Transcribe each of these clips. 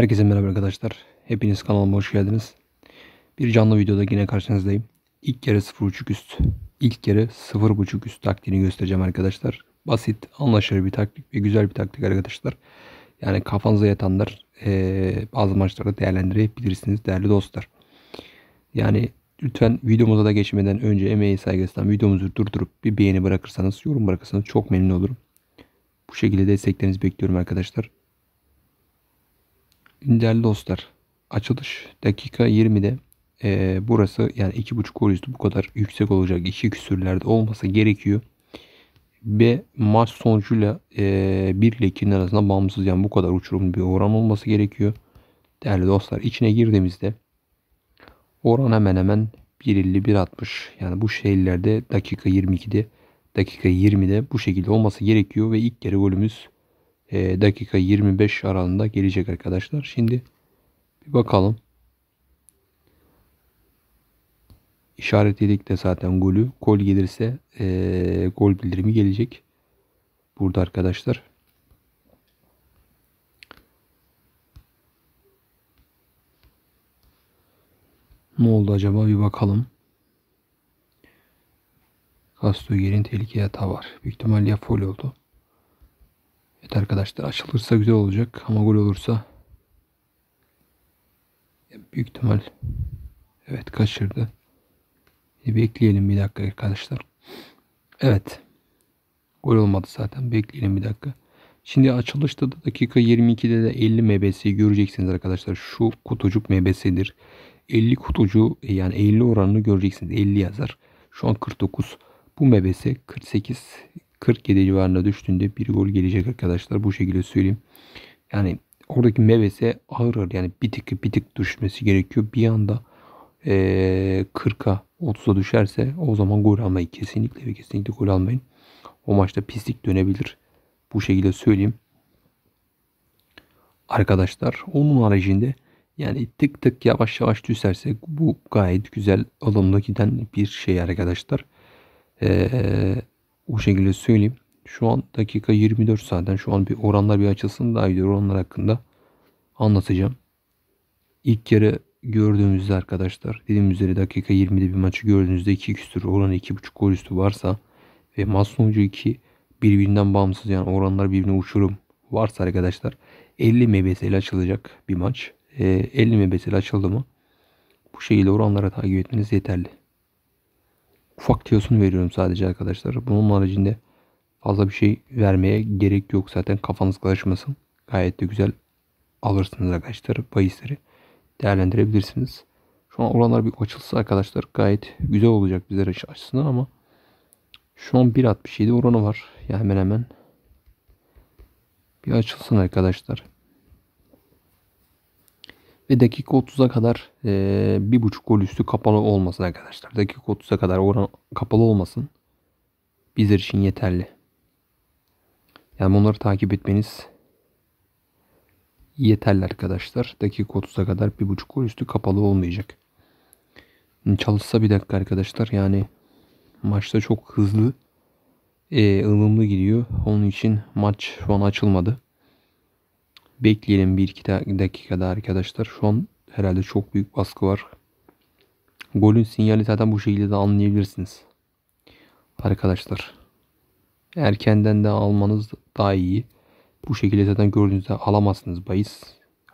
Herkese merhaba arkadaşlar. Hepiniz kanalıma hoş geldiniz. Bir canlı videoda yine karşınızdayım. İlk kere 0.5 üst, ilk kere 0.5 üst taktiğini göstereceğim arkadaşlar. Basit, anlaşılır bir taktik ve güzel bir taktik arkadaşlar. Yani kafanıza yatanlar e, bazı maçlarda değerlendirebilirsiniz değerli dostlar. Yani lütfen videomuza da geçmeden önce emeği saygısından videomuzu durdurup bir beğeni bırakırsanız, yorum bırakırsanız çok memnun olurum. Bu şekilde desteklerinizi bekliyorum arkadaşlar. Değerli dostlar açılış dakika 20'de e, burası yani iki buçuk üstü bu kadar yüksek olacak. iki küsürlerde olması gerekiyor. Ve maç sonucuyla e, 1 ile 2'nin arasında bağımsız yani bu kadar uçurumlu bir oran olması gerekiyor. Değerli dostlar içine girdiğimizde oran hemen hemen 1.50-1.60 yani bu şeylerde dakika 22'de dakika 20'de bu şekilde olması gerekiyor ve ilk yarı golümüz e, dakika 25 aralığında gelecek arkadaşlar. Şimdi bir bakalım. İşaretledik de zaten golü. Gol gelirse e, gol bildirimi gelecek. Burada arkadaşlar. Ne oldu acaba bir bakalım. Castro yerin tehlikeye hata var. Büyük ihtimalle ya fol oldu. Evet arkadaşlar açılırsa güzel olacak ama gol olursa büyük ihtimal evet kaçırdı. Bir bekleyelim bir dakika arkadaşlar. Evet. Gol olmadı zaten. Bekleyelim bir dakika. Şimdi açılışta da dakika 22'de de 50 MBS'yi göreceksiniz arkadaşlar. Şu kutucuk MBS'dir. 50 kutucu e, yani 50 oranını göreceksiniz. 50 yazar. Şu an 49. Bu MBS 48 47 civarında düştüğünde bir gol gelecek arkadaşlar. Bu şekilde söyleyeyim. Yani oradaki mevese ağır ağır yani bir tık bir tık düşmesi gerekiyor. Bir anda e, 40'a 30'a düşerse o zaman gol almayı kesinlikle ve kesinlikle gol almayın. O maçta pislik dönebilir. Bu şekilde söyleyeyim. Arkadaşlar onun haricinde yani tık tık yavaş yavaş düşerse bu gayet güzel alımda giden bir şey arkadaşlar. Eee bu şekilde söyleyeyim. Şu an dakika 24 zaten. Şu an bir oranlar bir açılsın daha iyi oranlar hakkında anlatacağım. İlk kere gördüğümüzde arkadaşlar dediğim üzere dakika 20'de bir maçı gördüğünüzde 2 küsür oranı 2.5 gol üstü varsa ve maç sonucu 2 birbirinden bağımsız yani oranlar birbirine uçurum varsa arkadaşlar 50 MBS ile açılacak bir maç. E, ee, 50 MBS ile açıldı mı bu şekilde oranlara takip etmeniz yeterli ufak tiyosunu veriyorum sadece arkadaşlar. Bunun haricinde fazla bir şey vermeye gerek yok zaten kafanız karışmasın. Gayet de güzel alırsınız arkadaşlar Bayisleri değerlendirebilirsiniz. Şu an oranlar bir açılsa arkadaşlar gayet güzel olacak bizler açısından ama şu an 1.67 oranı var. yani hemen hemen bir açılsın arkadaşlar. Ve dakika 30'a kadar e, bir buçuk gol üstü kapalı olmasın arkadaşlar. Dakika 30'a kadar oran kapalı olmasın. Bizler için yeterli. Yani bunları takip etmeniz yeterli arkadaşlar. Dakika 30'a kadar bir buçuk gol üstü kapalı olmayacak. Çalışsa bir dakika arkadaşlar. Yani maçta çok hızlı e, ılımlı gidiyor. Onun için maç şu an açılmadı. Bekleyelim 1-2 dakikada arkadaşlar. Şu an herhalde çok büyük baskı var. Golün sinyali zaten bu şekilde de anlayabilirsiniz. Arkadaşlar. Erkenden de almanız daha iyi. Bu şekilde zaten gördüğünüzde alamazsınız bahis.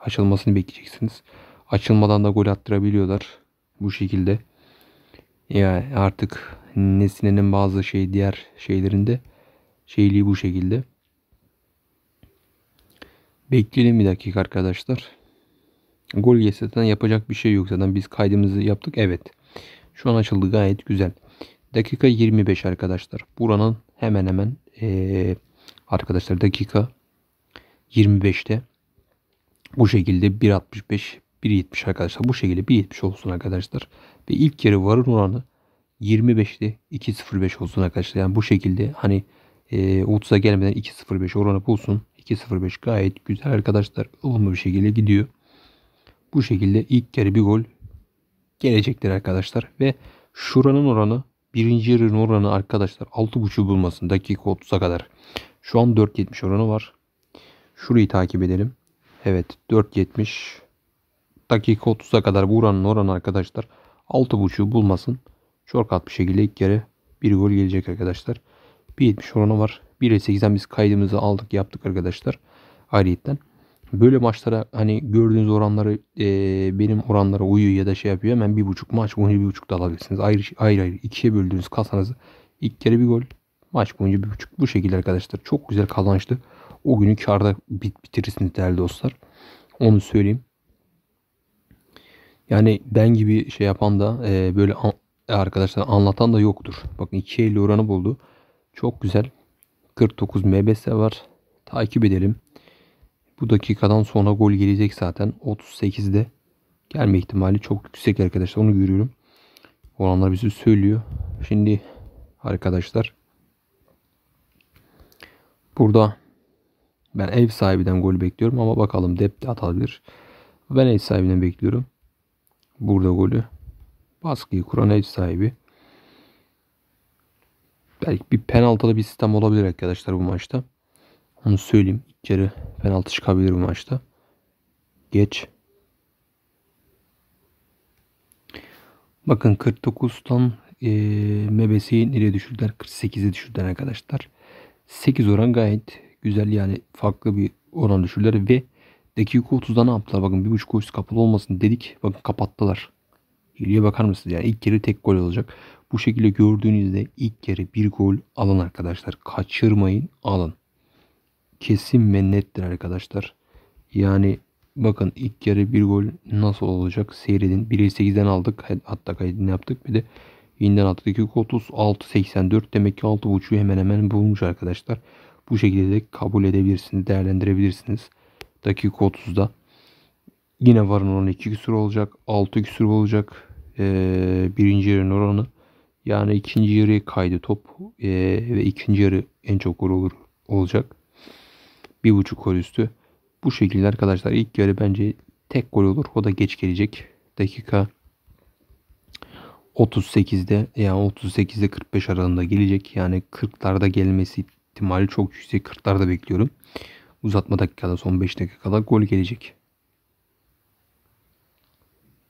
Açılmasını bekleyeceksiniz. Açılmadan da gol attırabiliyorlar. Bu şekilde. Yani artık Nesine'nin bazı şey diğer şeylerinde şeyliği bu şekilde. Bekleyelim bir dakika arkadaşlar. Gol yese yapacak bir şey yok zaten. Biz kaydımızı yaptık. Evet. Şu an açıldı gayet güzel. Dakika 25 arkadaşlar. Buranın hemen hemen ee, arkadaşlar dakika 25'te bu şekilde 1.65 1.70 arkadaşlar. Bu şekilde 1.70 olsun arkadaşlar. Ve ilk yarı varın oranı 25'te 2.05 olsun arkadaşlar. Yani bu şekilde hani e, 30'a gelmeden 2.05 oranı bulsun. 2.05 gayet güzel arkadaşlar. ılımlı bir şekilde gidiyor. Bu şekilde ilk kere bir gol gelecektir arkadaşlar. Ve şuranın oranı birinci yarının oranı arkadaşlar 6.5'u bulmasın dakika 30'a kadar. Şu an 4.70 oranı var. Şurayı takip edelim. Evet 4.70 dakika 30'a kadar bu oranın oranı arkadaşlar 6.5'u bulmasın. Çok rahat bir şekilde ilk kere bir gol gelecek arkadaşlar. 1.70 oranı var. 1 ile 8'den biz kaydımızı aldık yaptık arkadaşlar. Ayrıyetten. Böyle maçlara hani gördüğünüz oranları e, benim oranlara uyuyor ya da şey yapıyor. Hemen bir buçuk maç boyunca bir buçuk da alabilirsiniz. Ayrı, şey, ayrı ayrı ikiye böldüğünüz kasanızı ilk kere bir gol maç boyunca bir buçuk bu şekilde arkadaşlar. Çok güzel kazançlı. O günü karda bit bitirirsiniz değerli dostlar. Onu söyleyeyim. Yani ben gibi şey yapan da e, böyle an, arkadaşlar anlatan da yoktur. Bakın 2.50 oranı buldu. Çok güzel. 49 MBS var. Takip edelim. Bu dakikadan sonra gol gelecek zaten. 38'de gelme ihtimali çok yüksek arkadaşlar. Onu görüyorum. Olanlar bizi söylüyor. Şimdi arkadaşlar burada ben ev sahibinden gol bekliyorum ama bakalım dep de atabilir. Ben ev sahibinden bekliyorum. Burada golü. Baskıyı kuran ev sahibi belki bir penaltılı bir sistem olabilir arkadaşlar bu maçta. Onu söyleyeyim. İlk yarı penaltı çıkabilir bu maçta. Geç. Bakın 49'dan e, Mebesi'yi nereye düşürdüler? 48'e düşürdüler arkadaşlar. 8 oran gayet güzel yani farklı bir oran düşürdüler ve dakika 30'da ne yaptılar? Bakın 1.5 koşusu kapalı olmasın dedik. Bakın kapattılar. Geriye bakar mısınız? Yani ilk yarı tek gol olacak. Bu şekilde gördüğünüzde ilk yarı bir gol alın arkadaşlar. Kaçırmayın alın. Kesin ve nettir arkadaşlar. Yani bakın ilk yarı bir gol nasıl olacak seyredin. 1.8'den aldık. Hatta kaydını yaptık. Bir de yeniden attık. 236 84 demek ki 6.5'u hemen hemen bulmuş arkadaşlar. Bu şekilde de kabul edebilirsiniz. Değerlendirebilirsiniz. Dakika 30'da. Yine varın 12 küsur olacak. 6 küsur olacak e, birinci yarı oranı. Yani ikinci yarıya kaydı top e, ve ikinci yarı en çok gol olur olacak. Bir buçuk gol üstü. Bu şekilde arkadaşlar ilk yarı bence tek gol olur. O da geç gelecek. Dakika 38'de yani 38'de 45 aralığında gelecek. Yani 40'larda gelmesi ihtimali çok yüksek. 40'larda bekliyorum. Uzatma dakikada son 5 dakikada gol gelecek.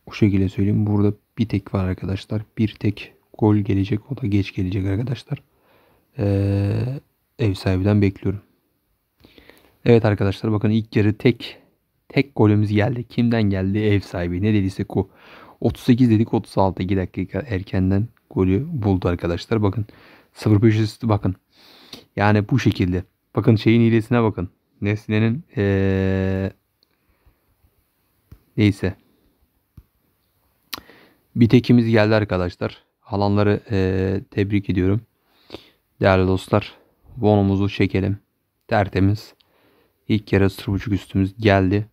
O şekilde söyleyeyim. Burada bir tek var arkadaşlar. Bir tek gol gelecek. O da geç gelecek arkadaşlar. Ee, ev sahibinden bekliyorum. Evet arkadaşlar bakın ilk yarı tek tek golümüz geldi. Kimden geldi? Ev sahibi. Ne dediysek o. 38 dedik 36 2 dakika erkenden golü buldu arkadaşlar. Bakın 0-5 üstü bakın. Yani bu şekilde. Bakın şeyin hilesine bakın. Nesne'nin ee, neyse bir tekimiz geldi arkadaşlar. Alanları e, tebrik ediyorum. Değerli dostlar. Bonumuzu çekelim. Tertemiz. İlk kere sırbuçuk üstümüz geldi.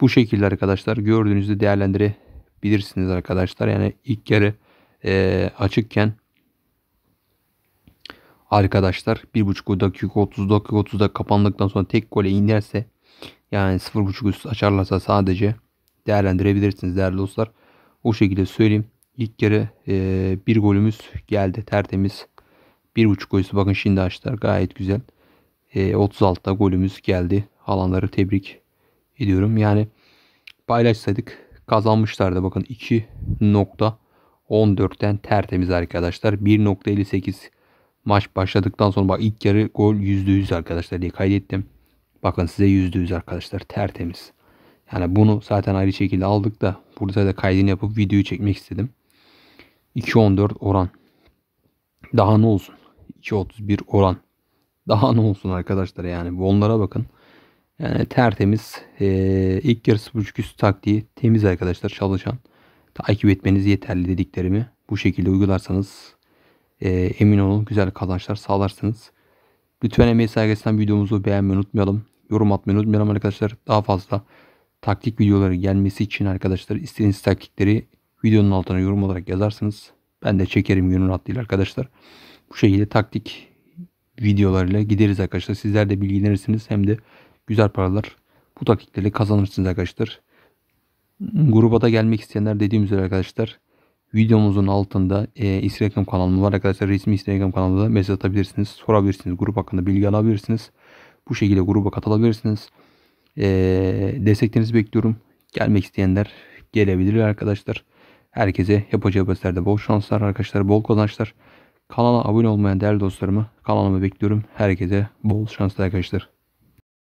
Bu şekilde arkadaşlar gördüğünüzde değerlendirebilirsiniz arkadaşlar. Yani ilk kere e, açıkken arkadaşlar 1.5 dakika 30 dakika 30'da kapandıktan sonra tek gole inerse yani 0.5 üst açarlarsa sadece değerlendirebilirsiniz değerli dostlar. O şekilde söyleyeyim. İlk kere e, bir golümüz geldi tertemiz. Bir buçuk golüsü bakın şimdi açtılar gayet güzel. E, 36'da golümüz geldi. Alanları tebrik ediyorum. Yani paylaşsaydık kazanmışlardı. Bakın 2.14'ten tertemiz arkadaşlar. 1.58 maç başladıktan sonra bak ilk yarı gol %100 arkadaşlar diye kaydettim. Bakın size %100 arkadaşlar tertemiz. Yani bunu zaten ayrı şekilde aldık da burada da kaydını yapıp videoyu çekmek istedim. 2.14 oran. Daha ne olsun? 2.31 oran. Daha ne olsun arkadaşlar yani. Bu onlara bakın. Yani tertemiz. Ee, ilk yarısı 0.5 üstü taktiği temiz arkadaşlar çalışan. Takip etmeniz yeterli dediklerimi bu şekilde uygularsanız e, emin olun güzel kazançlar sağlarsınız. Lütfen emeği saygısından videomuzu beğenmeyi unutmayalım. Yorum atmayı unutmayalım arkadaşlar. Daha fazla taktik videoları gelmesi için arkadaşlar istediğiniz taktikleri videonun altına yorum olarak yazarsınız, ben de çekerim gönül rahatlığıyla arkadaşlar. Bu şekilde taktik videolarıyla gideriz arkadaşlar. Sizler de bilgilenirsiniz hem de güzel paralar bu taktiklerle kazanırsınız arkadaşlar. Gruba da gelmek isteyenler dediğim üzere arkadaşlar videomuzun altında e, Instagram kanalım var arkadaşlar. Resmi Instagram kanalında mesaj atabilirsiniz. Sorabilirsiniz. Grup hakkında bilgi alabilirsiniz. Bu şekilde gruba katılabilirsiniz. E, desteklerinizi bekliyorum. Gelmek isteyenler gelebilir arkadaşlar. Herkese yapacağı bestlerde bol şanslar arkadaşlar. Bol kazançlar. Kanala abone olmayan değerli dostlarımı kanalıma bekliyorum. Herkese bol şanslar arkadaşlar.